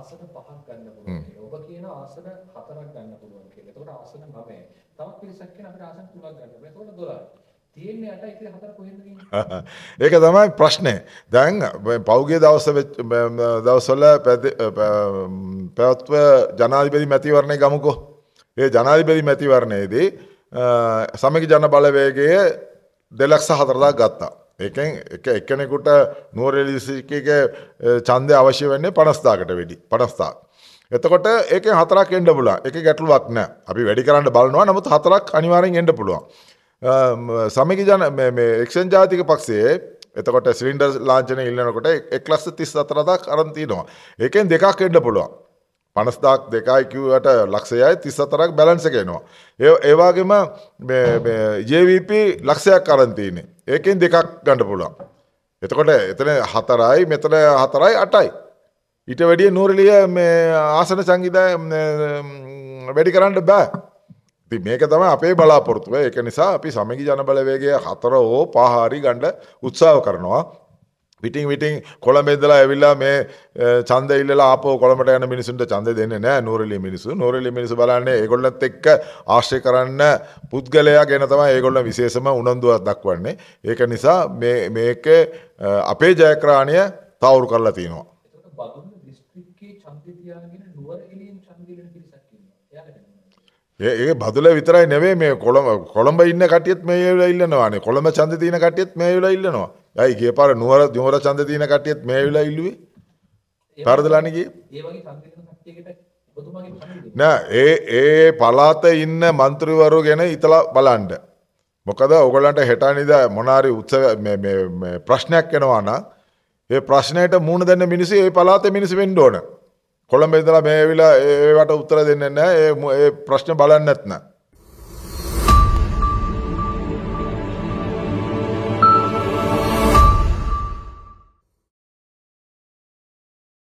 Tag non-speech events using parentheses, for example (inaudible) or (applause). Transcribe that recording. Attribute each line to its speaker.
Speaker 1: ආසන පහක් ගන්න පුළුවන් කියලා. ඔබ කියන ආසන හතරක් ගන්න පුළුවන් කියලා. එතකොට ආසන 9යි. තවත් පිරිසක් කියන අපිට ආසන තුනක් ගන්න පුළුවන්. එතකොට 12යි. තියෙන්නේ 8යි ඉතින් හතර කොහෙන්ද ගන්නේ? (laughs) ඒක තමයි ප්‍රශ්නේ. දැන් පෞගේ දවස් දවස්වල පැවැත්ව ජනාධිපති මැතිවරණය ගමුකෝ. ඒ ජනාධිපති මැතිවරණයේදී සමගි ජන බලවේගයේ 2 ලක්ෂ 4000ක් ගත්තා. ඒකෙන් එක එක්කෙනෙකුට නුවරෙලිසිකගේ චන්දය අවශ්‍ය වෙන්නේ පනස්ථාකට වැඩි පනස්ථා. එතකොට ඒක හතරක් එන්ඩ පුලා එක ගැටලුවක් නෑ අපි වැඩි කරන්න බලනවා නමුත් හතරක් අනිවාරෙන් එන්ඩ පුළුවන්. සමගි ජන එක්ෂන් ජාතික පක්ෂේ එතකොට සිලින්ඩර් ලාංචන ඉල්ලනකොට එක් ලස්ස තිස් අතරදක් අරන්තිනවා. ඒකෙන් දෙකක් එන්ඩ පුළුවන්. පනස්දාක් දෙකයි කිවට ලක්ෂයයි තිස් අතරක් බැලන්ස එකෙනවා. ඒ ඒවාගේම ජවප ලක්ෂයක් කරන්තියන්නේ ඒකෙන් දෙකක් ගණඩ පුළා. එතකොට එතන හතරයි මෙතන හතරයි අටයි. ඉට වැඩිය නූරලිය මේ ආසන සංගිතය වැඩි කරන්න බෑ. ති මේක තම අපේ බලාපොරතුව එක නිසා අපි සමගි ජනබලවේගේ හතර හෝ පහාරි ගණ්ඩ උත්සාහ කරනවා විටින් විටින් කොළඹෙදලා ඇවිල්ලා මේ චන්ද ඉල්ලලා ආපෝ කොළඹට යන මිනිසුන්ට ඡන්ද දෙන්නේ නැහැ නෝරෙලි මිනිසු. නෝරෙලි මිනිසු බලන්නේ ඒගොල්ලත් එක්ක ආශ්‍රය කරන්න පුද්ගලයා ගැන තමයි ඒගොල්ලෝ විශේෂම උනන්දුවක් දක්වන්නේ. ඒක නිසා මේ මේක අපේ ජයග්‍රහණය තවුරු කරලා තියෙනවා. ඒ බදුල විතරයි නෙවේ මේ කොළඹ කොළඹ ඉන්න කටියත් මේ වෙලා ඉල්ලනවානේ කොළඹ ඡන්ද තියෙන කටියත් මේ වෙලා ඉල්ලනවා ඇයි ගේ පර නුවර යොර චන්ද තියන කටියත් මේ වෙලා ඉල්ලුවේ පරදලනගේ නෑ ඒ ඒ පලාත ඉන්න මන්ත්‍රවරු ගැන ඉතලා බලන්ඩ මොකද ඔගලන්ට හෙටනිද මොනාරි උත්ස ප්‍රශ්නයක් කෙනවාන ඒ ප්‍රශ්නයට මුණ දැන්න මිනිස ඒ පලාත මිනිස වෙන්ඩ ඕන කොළඹ ඉදලා මේ වෙලා ඒවට උත්තර දෙන්න නෑ ඒ ප්‍රශ්න බලන්නත්නෑ